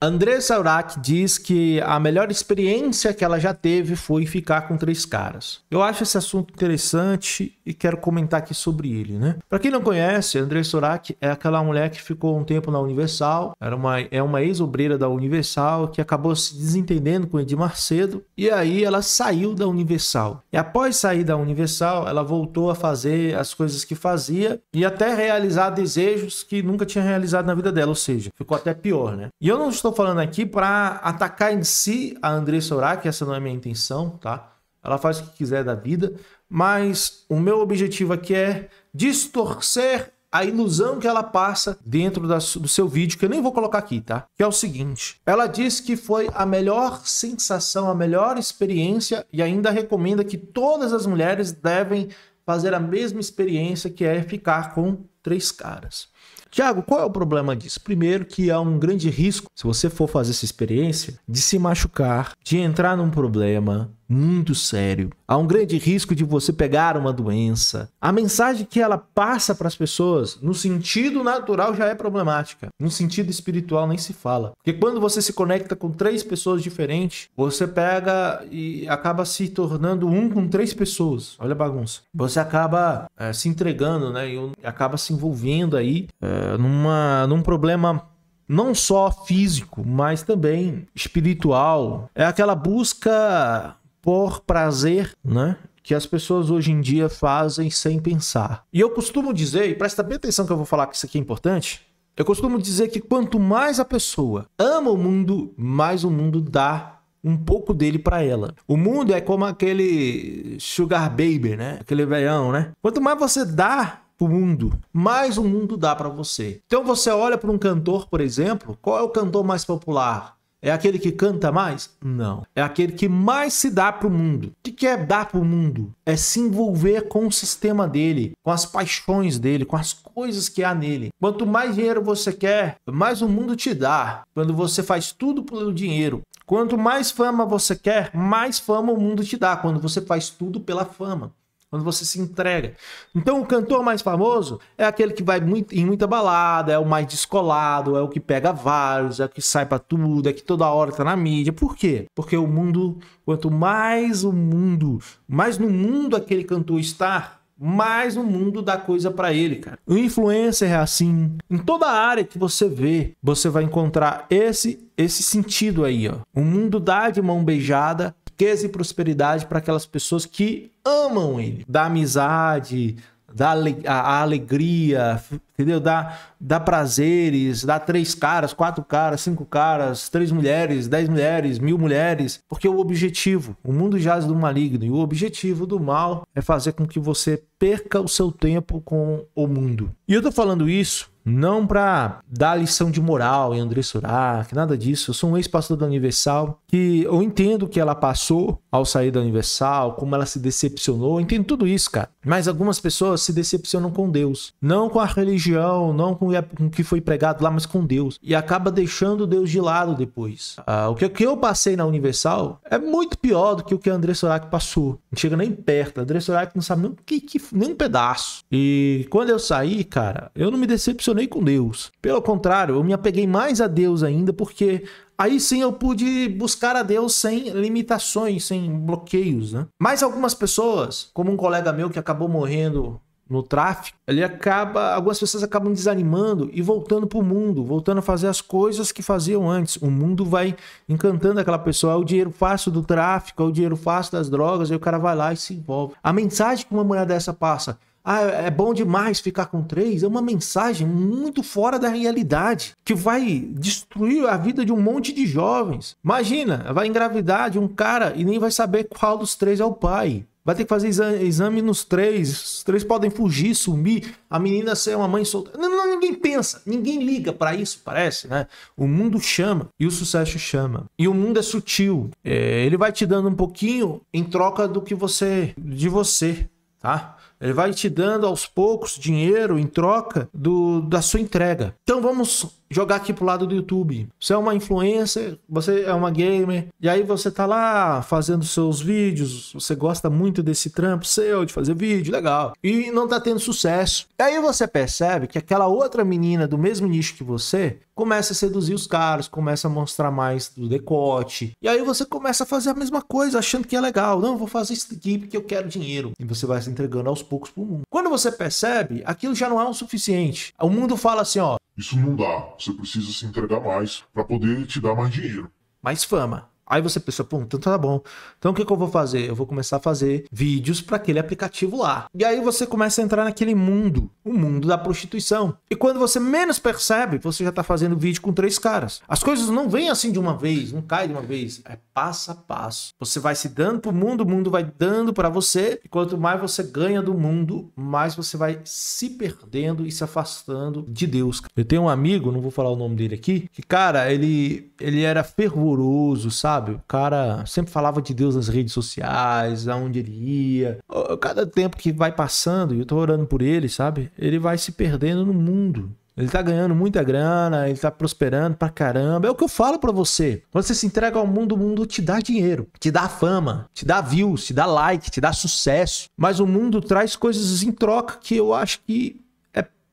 Andressa Aurak diz que a melhor experiência que ela já teve foi ficar com três caras. Eu acho esse assunto interessante e quero comentar aqui sobre ele, né? Para quem não conhece, Andressa Aurak é aquela mulher que ficou um tempo na Universal, era uma, é uma ex-obreira da Universal que acabou se desentendendo com Edir Macedo e aí ela saiu da Universal. E após sair da Universal, ela voltou a fazer as coisas que fazia e até realizar desejos que nunca tinha realizado na vida dela, ou seja, ficou até pior, né? E eu não estou estou falando aqui para atacar em si a Andressa que essa não é minha intenção, tá? Ela faz o que quiser da vida, mas o meu objetivo aqui é distorcer a ilusão que ela passa dentro da, do seu vídeo, que eu nem vou colocar aqui, tá? Que é o seguinte: ela diz que foi a melhor sensação, a melhor experiência, e ainda recomenda que todas as mulheres devem fazer a mesma experiência que é ficar com três caras. Tiago, qual é o problema disso? Primeiro, que há um grande risco, se você for fazer essa experiência, de se machucar, de entrar num problema, muito sério. Há um grande risco de você pegar uma doença. A mensagem que ela passa para as pessoas, no sentido natural, já é problemática. No sentido espiritual, nem se fala. Porque quando você se conecta com três pessoas diferentes, você pega e acaba se tornando um com três pessoas. Olha a bagunça. Você acaba é, se entregando, né? E acaba se envolvendo aí é, numa, num problema não só físico, mas também espiritual. É aquela busca por prazer, né? Que as pessoas hoje em dia fazem sem pensar. E eu costumo dizer, e presta bem atenção que eu vou falar que isso aqui é importante. Eu costumo dizer que quanto mais a pessoa ama o mundo, mais o mundo dá um pouco dele para ela. O mundo é como aquele sugar baby, né? Aquele veião, né? Quanto mais você dá pro mundo, mais o mundo dá para você. Então você olha para um cantor, por exemplo, qual é o cantor mais popular? É aquele que canta mais? Não. É aquele que mais se dá para o mundo. O que é dar para o mundo? É se envolver com o sistema dele, com as paixões dele, com as coisas que há nele. Quanto mais dinheiro você quer, mais o mundo te dá. Quando você faz tudo pelo dinheiro. Quanto mais fama você quer, mais fama o mundo te dá. Quando você faz tudo pela fama quando você se entrega. Então, o cantor mais famoso é aquele que vai muito, em muita balada, é o mais descolado, é o que pega vários, é o que sai para tudo, é que toda hora tá na mídia. Por quê? Porque o mundo, quanto mais o mundo, mais no mundo aquele cantor está, mais o mundo dá coisa para ele, cara. O influencer é assim. Em toda área que você vê, você vai encontrar esse esse sentido aí, ó. O mundo dá de mão beijada riqueza e prosperidade para aquelas pessoas que amam ele. Da amizade, da a, alegria, entendeu? Dá, dá prazeres, dá três caras, quatro caras, cinco caras, três mulheres, dez mulheres, mil mulheres. Porque o objetivo, o mundo jaz do maligno, e o objetivo do mal é fazer com que você perca o seu tempo com o mundo. E eu tô falando isso não para dar lição de moral em André Surak, nada disso. Eu sou um ex-pastor da Universal que eu entendo o que ela passou ao sair da Universal, como ela se decepcionou, eu entendo tudo isso, cara. Mas algumas pessoas se decepcionam com Deus, não com a religião, não com o que foi pregado lá, mas com Deus. E acaba deixando Deus de lado depois. Ah, o que eu passei na Universal é muito pior do que o que André Surak passou. Não chega nem perto. André Surak não sabe nem, que, que, nem um pedaço. E quando eu saí, cara, eu não me decepcionei relacionei com Deus. Pelo contrário, eu me apeguei mais a Deus ainda, porque aí sim eu pude buscar a Deus sem limitações, sem bloqueios, né? Mas algumas pessoas, como um colega meu que acabou morrendo no tráfico, ele acaba, algumas pessoas acabam desanimando e voltando para o mundo, voltando a fazer as coisas que faziam antes. O mundo vai encantando aquela pessoa, é o dinheiro fácil do tráfico, é o dinheiro fácil das drogas, aí o cara vai lá e se envolve. A mensagem que uma mulher dessa passa, ah, é, é bom demais ficar com três, é uma mensagem muito fora da realidade, que vai destruir a vida de um monte de jovens. Imagina, vai engravidar de um cara e nem vai saber qual dos três é o pai. Vai ter que fazer exame nos três. Os três podem fugir, sumir. A menina ser uma mãe solta. Não, não, ninguém pensa, ninguém liga para isso, parece, né? O mundo chama e o sucesso chama. E o mundo é sutil. É, ele vai te dando um pouquinho em troca do que você, de você, tá? Ele vai te dando aos poucos dinheiro em troca do, da sua entrega. Então vamos jogar aqui pro lado do YouTube. Você é uma influencer, você é uma gamer, e aí você tá lá fazendo seus vídeos, você gosta muito desse trampo seu de fazer vídeo, legal. E não tá tendo sucesso. E aí você percebe que aquela outra menina do mesmo nicho que você começa a seduzir os caras, começa a mostrar mais do decote. E aí você começa a fazer a mesma coisa, achando que é legal. Não, vou fazer isso aqui porque eu quero dinheiro. E você vai se entregando aos poucos para o mundo. Quando você percebe, aquilo já não é o suficiente. O mundo fala assim, ó. Isso não dá. Você precisa se entregar mais para poder te dar mais dinheiro. Mais fama, Aí você pensa, pô, então tá bom. Então o que, que eu vou fazer? Eu vou começar a fazer vídeos para aquele aplicativo lá. E aí você começa a entrar naquele mundo, o mundo da prostituição. E quando você menos percebe, você já tá fazendo vídeo com três caras. As coisas não vêm assim de uma vez, não cai de uma vez. É passo a passo. Você vai se dando pro mundo, o mundo vai dando para você. E quanto mais você ganha do mundo, mais você vai se perdendo e se afastando de Deus. Eu tenho um amigo, não vou falar o nome dele aqui, que cara, ele ele era fervoroso, sabe? sabe? O cara sempre falava de Deus nas redes sociais, aonde ele ia. Cada tempo que vai passando, e eu tô orando por ele, sabe? Ele vai se perdendo no mundo. Ele tá ganhando muita grana, ele tá prosperando pra caramba. É o que eu falo para você. Quando você se entrega ao mundo, o mundo te dá dinheiro, te dá fama, te dá views, te dá like, te dá sucesso. Mas o mundo traz coisas em troca que eu acho que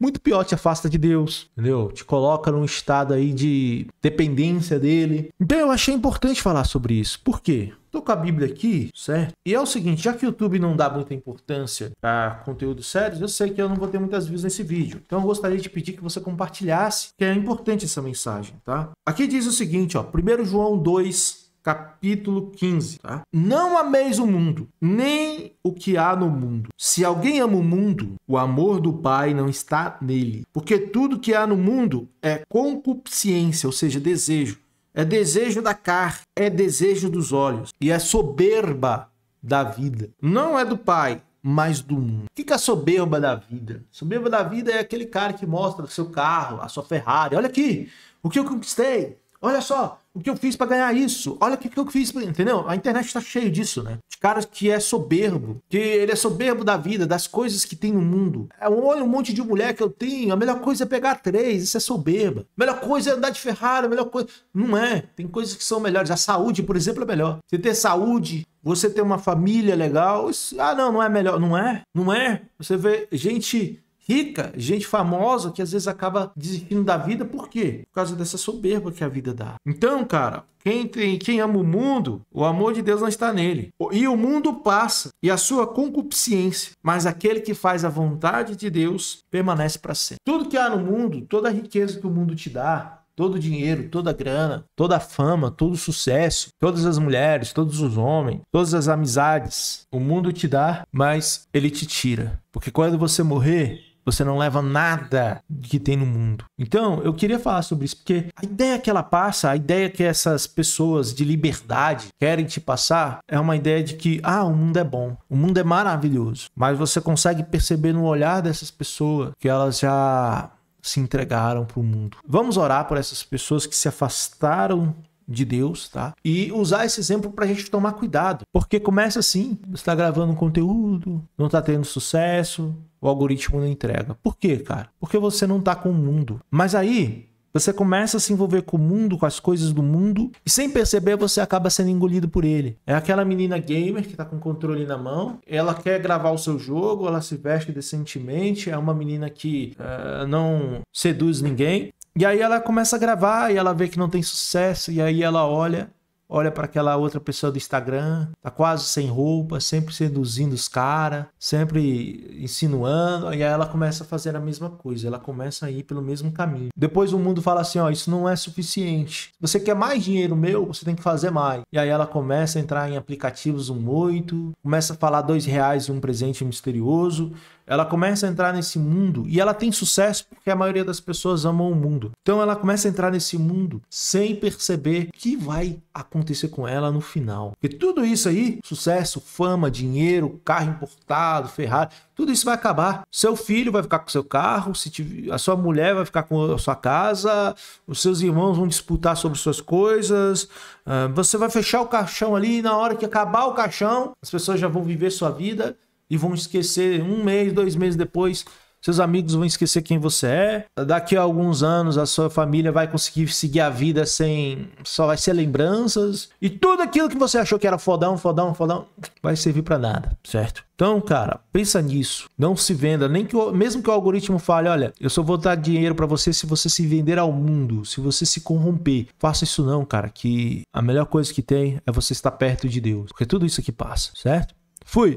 muito pior, te afasta de Deus, entendeu? Te coloca num estado aí de dependência dele. Então eu achei importante falar sobre isso. Por quê? Tô com a Bíblia aqui, certo? E é o seguinte, já que o YouTube não dá muita importância a conteúdos sérios, eu sei que eu não vou ter muitas views nesse vídeo. Então eu gostaria de pedir que você compartilhasse, que é importante essa mensagem, tá? Aqui diz o seguinte, ó, 1 João 2 capítulo 15. Tá? Não ameis o mundo, nem o que há no mundo. Se alguém ama o mundo, o amor do Pai não está nele. Porque tudo que há no mundo é concupiscência, ou seja, desejo. É desejo da carne, é desejo dos olhos e é soberba da vida. Não é do Pai, mas do mundo. O que é a soberba da vida? A soberba da vida é aquele cara que mostra o seu carro, a sua Ferrari. Olha aqui, o que eu conquistei. Olha só, o que eu fiz para ganhar isso? Olha o que, que eu fiz, pra... entendeu? A internet tá cheio disso, né? De caras que é soberbo, que ele é soberbo da vida, das coisas que tem no mundo. É, olha um monte de mulher que eu tenho, a melhor coisa é pegar três, isso é soberba. A melhor coisa é andar de Ferrari, a melhor coisa... Não é, tem coisas que são melhores. A saúde, por exemplo, é melhor. Você ter saúde, você ter uma família legal, isso... ah não, não é melhor, não é? Não é? Você vê gente rica, gente famosa que às vezes acaba desistindo da vida, por quê? Por causa dessa soberba que a vida dá. Então, cara, quem, tem, quem ama o mundo, o amor de Deus não está nele. E o mundo passa, e a sua concupiscência, mas aquele que faz a vontade de Deus permanece para sempre. Tudo que há no mundo, toda a riqueza que o mundo te dá, todo o dinheiro, toda a grana, toda a fama, todo o sucesso, todas as mulheres, todos os homens, todas as amizades. O mundo te dá, mas ele te tira. Porque quando você morrer, você não leva nada que tem no mundo. Então, eu queria falar sobre isso, porque a ideia que ela passa, a ideia que essas pessoas de liberdade querem te passar, é uma ideia de que, ah, o mundo é bom, o mundo é maravilhoso. Mas você consegue perceber no olhar dessas pessoas que elas já se entregaram para o mundo. Vamos orar por essas pessoas que se afastaram de Deus, tá? E usar esse exemplo pra gente tomar cuidado. Porque começa assim, você tá gravando conteúdo, não tá tendo sucesso, o algoritmo não entrega. Por quê, cara? Porque você não tá com o mundo. Mas aí, você começa a se envolver com o mundo, com as coisas do mundo, e sem perceber você acaba sendo engolido por ele. É aquela menina gamer que tá com o controle na mão, ela quer gravar o seu jogo, ela se veste decentemente, é uma menina que uh, não seduz ninguém, e aí ela começa a gravar e ela vê que não tem sucesso e aí ela olha, olha para aquela outra pessoa do Instagram, tá quase sem roupa, sempre seduzindo os caras, sempre insinuando, e aí ela começa a fazer a mesma coisa, ela começa a ir pelo mesmo caminho. Depois o mundo fala assim, ó, isso não é suficiente. Se você quer mais dinheiro meu, você tem que fazer mais. E aí ela começa a entrar em aplicativos um oito, começa a falar dois reais e um presente misterioso, ela começa a entrar nesse mundo e ela tem sucesso porque a maioria das pessoas amam o mundo. Então ela começa a entrar nesse mundo sem perceber o que vai acontecer com ela no final. E tudo isso aí, sucesso, fama, dinheiro, carro importado, Ferrari, tudo isso vai acabar. Seu filho vai ficar com seu carro, se tiver, a sua mulher vai ficar com a sua casa, os seus irmãos vão disputar sobre suas coisas, uh, você vai fechar o caixão ali e na hora que acabar o caixão, as pessoas já vão viver sua vida e vão esquecer um mês, dois meses depois. Seus amigos vão esquecer quem você é. Daqui a alguns anos, a sua família vai conseguir seguir a vida sem. Só vai ser lembranças. E tudo aquilo que você achou que era fodão, fodão, fodão, vai servir para nada, certo? Então, cara, pensa nisso. Não se venda, nem que o... mesmo que o algoritmo fale, olha, eu só vou dar dinheiro para você se você se vender ao mundo, se você se corromper. Faça isso não, cara, que a melhor coisa que tem é você estar perto de Deus, porque tudo isso aqui passa, certo? Fui.